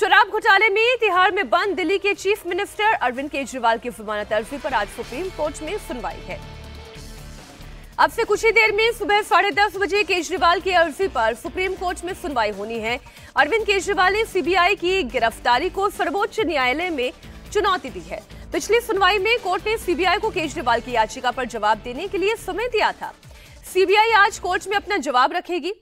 शराब घोटाले में तिहाड़ में बंद दिल्ली के चीफ मिनिस्टर अरविंद केजरीवाल की जमानत अर्जी पर आज सुप्रीम कोर्ट में सुनवाई है अब से कुछ ही देर में सुबह साढ़े दस बजे केजरीवाल की अर्जी पर सुप्रीम कोर्ट में सुनवाई होनी है अरविंद केजरीवाल ने सीबीआई की गिरफ्तारी को सर्वोच्च न्यायालय में चुनौती दी है पिछली सुनवाई में कोर्ट ने सीबीआई को केजरीवाल की याचिका पर जवाब देने के लिए समय दिया था सीबीआई आज कोर्ट में अपना जवाब रखेगी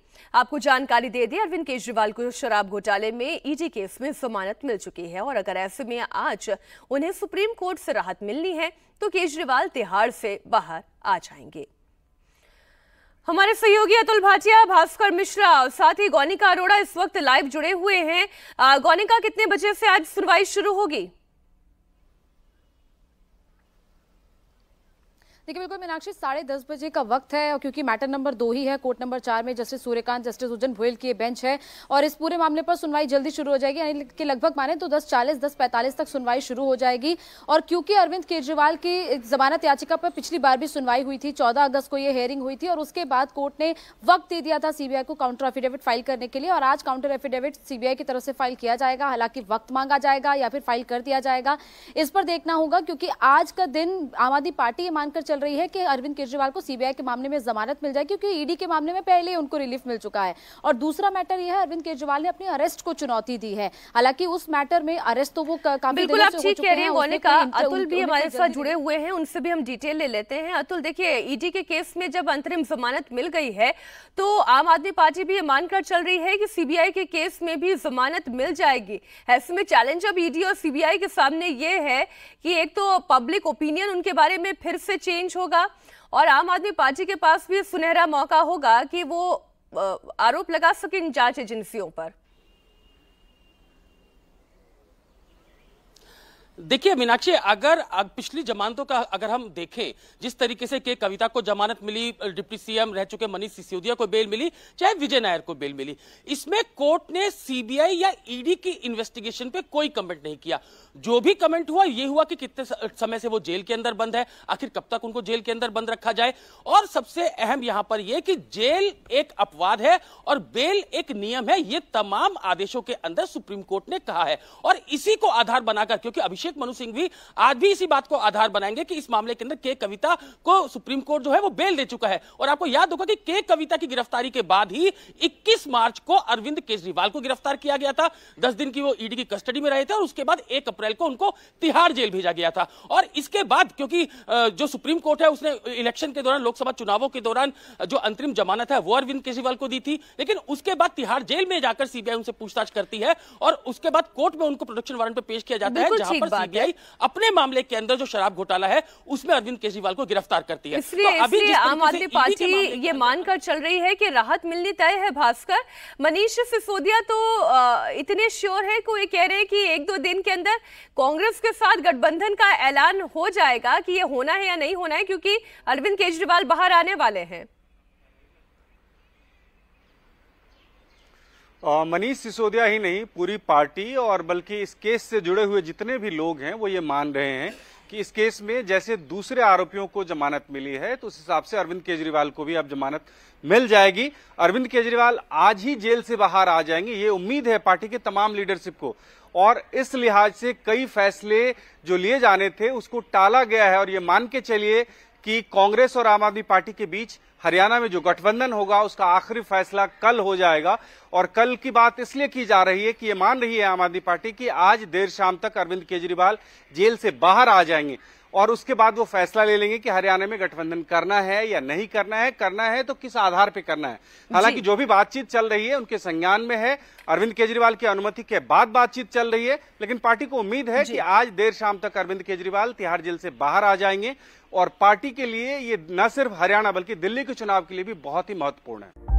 आपको जानकारी दे दी अरविंद केजरीवाल को शराब घोटाले में ईडी केस में जमानत मिल चुकी है और अगर ऐसे में आज उन्हें सुप्रीम कोर्ट से राहत मिलनी है तो केजरीवाल तिहाड़ से बाहर आ जाएंगे हमारे सहयोगी अतुल भाटिया भास्कर मिश्रा और साथ ही गौनिका अरोड़ा इस वक्त लाइव जुड़े हुए हैं गौनिका कितने बजे से आज सुनवाई शुरू होगी देखिए बिल्कुल मीनाक्षी साढ़े दस बजे का वक्त है और क्योंकि मैटर नंबर दो ही है कोर्ट नंबर चार में जस्टिस सूर्यकांत जस्टिस उज्जन भोयल की बेंच है और इस पूरे मामले पर सुनवाई जल्दी शुरू हो जाएगी यानी कि लगभग माने तो दस चालीस दस पैंतालीस तक सुनवाई शुरू हो जाएगी और क्योंकि अरविंद केजरीवाल की जमानत याचिका पर पिछली बार भी सुनवाई हुई थी चौदह अगस्त को ये हेयरिंग हुई थी और उसके बाद कोर्ट ने वक्त दे दिया था सीबीआई को काउंटर एफिडेविट फाइल करने के लिए और आज काउंटर एफिडेविट सीबीआई की तरफ से फाइल किया जाएगा हालांकि वक्त मांगा जाएगा या फिर फाइल कर दिया जाएगा इस पर देखना होगा क्योंकि आज का दिन आम आदमी पार्टी मानकर चल रही है कि अरविंद केजरीवाल को सीबीआई के मामले में जमानत मिल जाए क्योंकि ईडी के मामले में पहले ही उनको रिलीफ मिल चुका है और दूसरा मैटर यह है अरविंद केजरीवाल ने अपनी अरेस्ट को चुनौती दी है हालांकि उस मैटर में अरेस्ट तो वो काफी बिल्कुल आप ठीक कह रही हैं अतुल भी हमारे साथ जुड़े हुए हैं उनसे भी हम डिटेल ले लेते हैं अतुल देखिए ईडी के केस में जब अंतरिम जमानत मिल गई है तो आम आदमी पार्टी भी ये मानकर चल रही है कि सीबीआई के केस में भी जमानत मिल जाएगी ऐसे में चैलेंज अब ईडी और सीबीआई के सामने ये है कि एक तो पब्लिक ओपिनियन उनके बारे में फिर से चेंज चेंज होगा और आम आदमी पार्टी के पास भी सुनहरा मौका होगा कि वो आरोप लगा सके इन जांच एजेंसियों पर देखिए मीनाक्षी अगर पिछली जमानतों का अगर हम देखें जिस तरीके से के कविता को जमानत मिली डिप्टी सीएम रह चुके मनीष सिसोदिया को बेल मिली चाहे विजय नायर को बेल मिली इसमें कोर्ट ने सीबीआई या ईडी की इन्वेस्टिगेशन पे कोई कमेंट नहीं किया जो भी कमेंट हुआ ये हुआ कि कितने समय से वो जेल के अंदर बंद है आखिर कब तक उनको जेल के अंदर बंद रखा जाए और सबसे अहम यहां पर यह कि जेल एक अपवाद है और बेल एक नियम है ये तमाम आदेशों के अंदर सुप्रीम कोर्ट ने कहा है और इसी को आधार बनाकर क्योंकि अभिषेक अभिषेक मनु सिंह भी आज भी इसी बात को आधार बनाएंगे कि इस मामले के अंदर के कविता को सुप्रीम कोर्ट जो है वो बेल दे चुका है और आपको याद होगा कि के कविता की गिरफ्तारी के बाद ही 21 मार्च को अरविंद केजरीवाल को गिरफ्तार किया गया था दस दिन की वो ईडी की कस्टडी में रहे थे और उसके बाद एक अप्रैल को उनको तिहाड़ जेल भेजा गया था और इसके बाद क्योंकि जो सुप्रीम कोर्ट है उसने इलेक्शन के दौरान लोकसभा चुनावों के दौरान जो अंतरिम जमानत है वो अरविंद केजरीवाल को दी थी लेकिन उसके बाद तिहाड़ जेल में जाकर सीबीआई उनसे पूछताछ करती है और उसके बाद कोर्ट में उनको प्रोडक्शन वारंट पे पेश किया जाता है जहां पर सीबीआई अपने मामले के अंदर जो शराब घोटाला है उसमें अरविंद केजरीवाल को गिरफ्तार करती है इसलिए तो इसलिए आम आदमी पार्टी ये मानकर चल रही है कि राहत मिलनी तय है भास्कर मनीष सिसोदिया तो इतने श्योर है को ये कह रहे हैं कि एक दो दिन के अंदर कांग्रेस के साथ गठबंधन का ऐलान हो जाएगा कि ये होना है या नहीं होना है क्योंकि अरविंद केजरीवाल बाहर आने वाले हैं मनीष सिसोदिया ही नहीं पूरी पार्टी और बल्कि इस केस से जुड़े हुए जितने भी लोग हैं वो ये मान रहे हैं कि इस केस में जैसे दूसरे आरोपियों को जमानत मिली है तो उस हिसाब से अरविंद केजरीवाल को भी अब जमानत मिल जाएगी अरविंद केजरीवाल आज ही जेल से बाहर आ जाएंगे ये उम्मीद है पार्टी के तमाम लीडरशिप को और इस लिहाज से कई फैसले जो लिए जाने थे उसको टाला गया है और ये मान के चलिए कि कांग्रेस और आम आदमी पार्टी के बीच हरियाणा में जो गठबंधन होगा उसका आखिरी फैसला कल हो जाएगा और कल की बात इसलिए की जा रही है कि ये मान रही है आम आदमी पार्टी की आज देर शाम तक अरविंद केजरीवाल जेल से बाहर आ जाएंगे और उसके बाद वो फैसला ले लेंगे कि हरियाणा में गठबंधन करना है या नहीं करना है करना है तो किस आधार पे करना है हालांकि जो भी बातचीत चल रही है उनके संज्ञान में है अरविंद केजरीवाल की अनुमति के बाद बातचीत चल रही है लेकिन पार्टी को उम्मीद है कि आज देर शाम तक अरविंद केजरीवाल तिहाड़ जेल से बाहर आ जाएंगे और पार्टी के लिए ये न सिर्फ हरियाणा बल्कि दिल्ली के चुनाव के लिए भी बहुत ही महत्वपूर्ण है